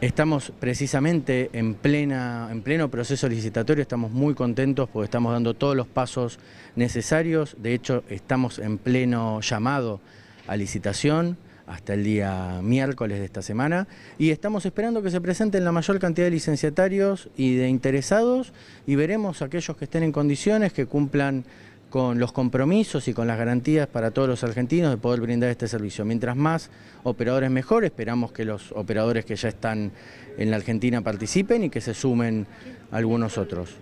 Estamos precisamente en, plena, en pleno proceso licitatorio, estamos muy contentos porque estamos dando todos los pasos necesarios, de hecho estamos en pleno llamado a licitación hasta el día miércoles de esta semana y estamos esperando que se presenten la mayor cantidad de licenciatarios y de interesados y veremos aquellos que estén en condiciones, que cumplan con los compromisos y con las garantías para todos los argentinos de poder brindar este servicio. Mientras más operadores mejor, esperamos que los operadores que ya están en la Argentina participen y que se sumen algunos otros.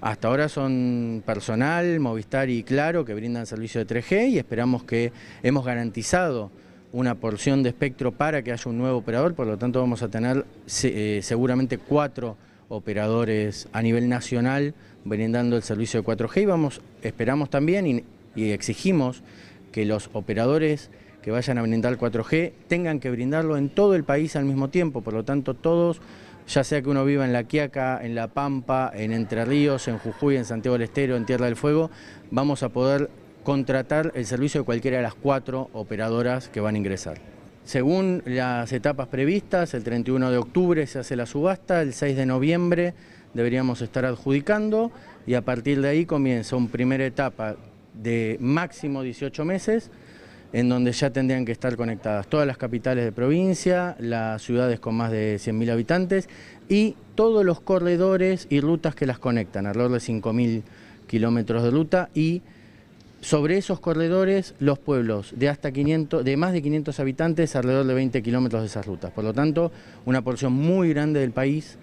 Hasta ahora son Personal, Movistar y Claro que brindan servicio de 3G y esperamos que hemos garantizado una porción de espectro para que haya un nuevo operador, por lo tanto vamos a tener eh, seguramente cuatro operadores a nivel nacional brindando el servicio de 4G y vamos, esperamos también y, exigimos que los operadores que vayan a brindar 4G tengan que brindarlo en todo el país al mismo tiempo, por lo tanto todos, ya sea que uno viva en La Quiaca, en La Pampa, en Entre Ríos, en Jujuy, en Santiago del Estero, en Tierra del Fuego, vamos a poder contratar el servicio de cualquiera de las cuatro operadoras que van a ingresar. Según las etapas previstas, el 31 de octubre se hace la subasta, el 6 de noviembre deberíamos estar adjudicando y a partir de ahí comienza una primera etapa de máximo 18 meses en donde ya tendrían que estar conectadas todas las capitales de provincia, las ciudades con más de 100.000 habitantes y todos los corredores y rutas que las conectan, alrededor de 5.000 kilómetros de ruta y sobre esos corredores, los pueblos de hasta 500, de más de 500 habitantes, alrededor de 20 kilómetros de esas rutas. Por lo tanto, una porción muy grande del país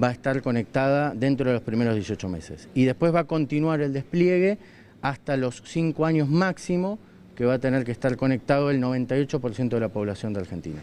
va a estar conectada dentro de los primeros 18 meses. Y después va a continuar el despliegue hasta los 5 años máximo, que va a tener que estar conectado el 98% de la población de Argentina.